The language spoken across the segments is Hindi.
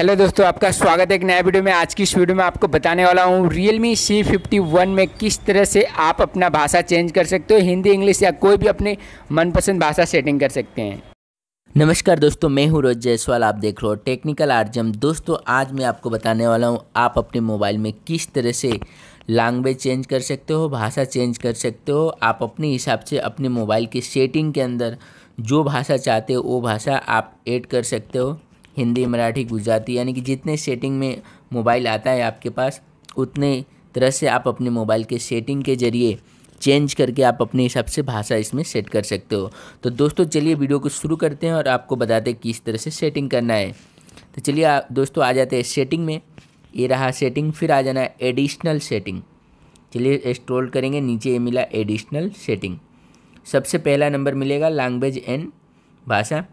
हेलो दोस्तों आपका स्वागत है एक नया वीडियो में आज की इस वीडियो में आपको बताने वाला हूँ रियलमी सी फिफ्टी वन में किस तरह से आप अपना भाषा चेंज कर सकते हो हिंदी इंग्लिश या कोई भी अपनी मनपसंद भाषा सेटिंग कर सकते हैं नमस्कार दोस्तों मैं हूँ रोज जायसवाल आप देख रहे हो टेक्निकल आर्जम दोस्तों आज मैं आपको बताने वाला हूँ आप अपने मोबाइल में किस तरह से लैंग्वेज चेंज कर सकते हो भाषा चेंज कर सकते हो आप अपने हिसाब से अपने मोबाइल की सेटिंग के अंदर जो भाषा चाहते हो वो भाषा आप ऐड कर सकते हो हिंदी मराठी गुजराती यानी कि जितने सेटिंग में मोबाइल आता है आपके पास उतने तरह से आप अपने मोबाइल के सेटिंग के ज़रिए चेंज करके आप अपने हिसाब से भाषा इसमें सेट कर सकते हो तो दोस्तों चलिए वीडियो को शुरू करते हैं और आपको बताते हैं किस तरह से सेटिंग करना है तो चलिए दोस्तों आ जाते हैं सेटिंग में ये रहा सेटिंग फिर आ जाना है एडिशनल सेटिंग चलिए स्ट्रोल करेंगे नीचे ये मिला एडिशनल सेटिंग सबसे पहला नंबर मिलेगा लैंग्वेज एंड भाषा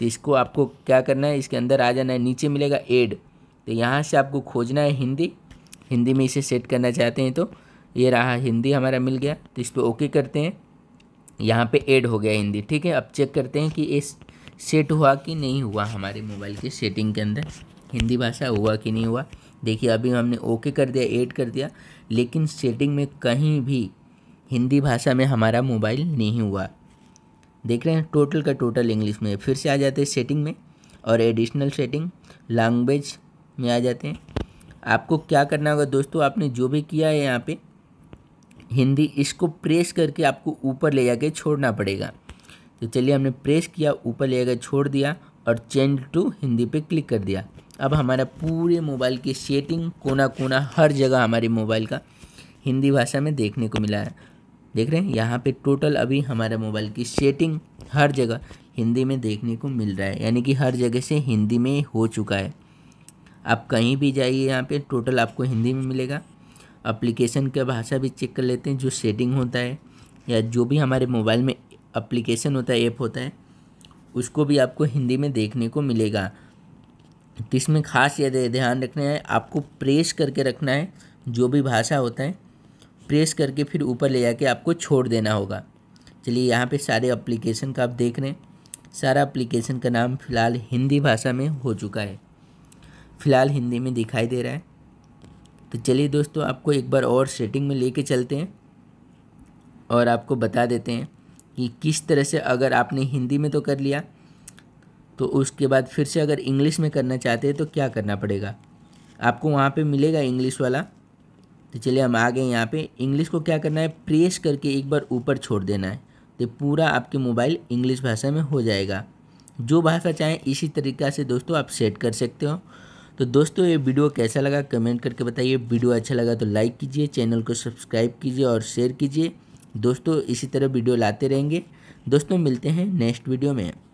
तो इसको आपको क्या करना है इसके अंदर आ जाना है नीचे मिलेगा एड तो यहाँ से आपको खोजना है हिंदी हिंदी में इसे सेट करना चाहते हैं तो ये रहा हिंदी हमारा मिल गया तो इस पर ओके करते हैं यहाँ पे ऐड हो गया हिंदी ठीक है अब चेक करते हैं कि ये सेट हुआ कि नहीं हुआ हमारे मोबाइल के सेटिंग के अंदर हिंदी भाषा हुआ कि नहीं हुआ देखिए अभी हमने ओके कर दिया ऐड कर दिया लेकिन सेटिंग में कहीं भी हिंदी भाषा में हमारा मोबाइल नहीं हुआ देख रहे हैं टोटल का टोटल इंग्लिश में फिर से आ जाते हैं सेटिंग में और एडिशनल सेटिंग लैंग्वेज में आ जाते हैं आपको क्या करना होगा दोस्तों आपने जो भी किया है यहाँ पे हिंदी इसको प्रेस करके आपको ऊपर ले जाके छोड़ना पड़ेगा तो चलिए हमने प्रेस किया ऊपर ले जाकर छोड़ दिया और चेंज टू हिंदी पे क्लिक कर दिया अब हमारा पूरे मोबाइल की सेटिंग कोना कोना हर जगह हमारे मोबाइल का हिंदी भाषा में देखने को मिला है देख रहे हैं यहाँ पे टोटल अभी हमारे मोबाइल की सेटिंग हर जगह हिंदी में देखने को मिल रहा है यानी कि हर जगह से हिंदी में हो चुका है आप कहीं भी जाइए यहाँ पे टोटल आपको हिंदी में मिलेगा अप्लीकेशन का भाषा भी चेक कर लेते हैं जो सेटिंग होता है या जो भी हमारे मोबाइल में अप्लीकेशन होता है ऐप होता है उसको भी आपको हिंदी में देखने को मिलेगा तो इसमें खास ये ध्यान रखना है आपको प्रेस करके रखना है जो भी भाषा होता है प्रेस करके फिर ऊपर ले जाके आपको छोड़ देना होगा चलिए यहाँ पे सारे एप्लीकेशन का आप देख रहे हैं सारा एप्लीकेशन का नाम फ़िलहाल हिंदी भाषा में हो चुका है फ़िलहाल हिंदी में दिखाई दे रहा है तो चलिए दोस्तों आपको एक बार और सेटिंग में लेके चलते हैं और आपको बता देते हैं कि किस तरह से अगर आपने हिंदी में तो कर लिया तो उसके बाद फिर से अगर इंग्लिश में करना चाहते हैं तो क्या करना पड़ेगा आपको वहाँ पे मिलेगा इंग्लिश वाला तो चलिए हम आ गए यहाँ पे इंग्लिश को क्या करना है प्रेस करके एक बार ऊपर छोड़ देना है तो पूरा आपके मोबाइल इंग्लिश भाषा में हो जाएगा जो भाषा चाहें इसी तरीक़ा से दोस्तों आप सेट कर सकते हो तो दोस्तों ये वीडियो कैसा लगा कमेंट करके बताइए वीडियो अच्छा लगा तो लाइक कीजिए चैनल को सब्सक्राइब कीजिए और शेयर कीजिए दोस्तों इसी तरह वीडियो लाते रहेंगे दोस्तों मिलते हैं नेक्स्ट वीडियो में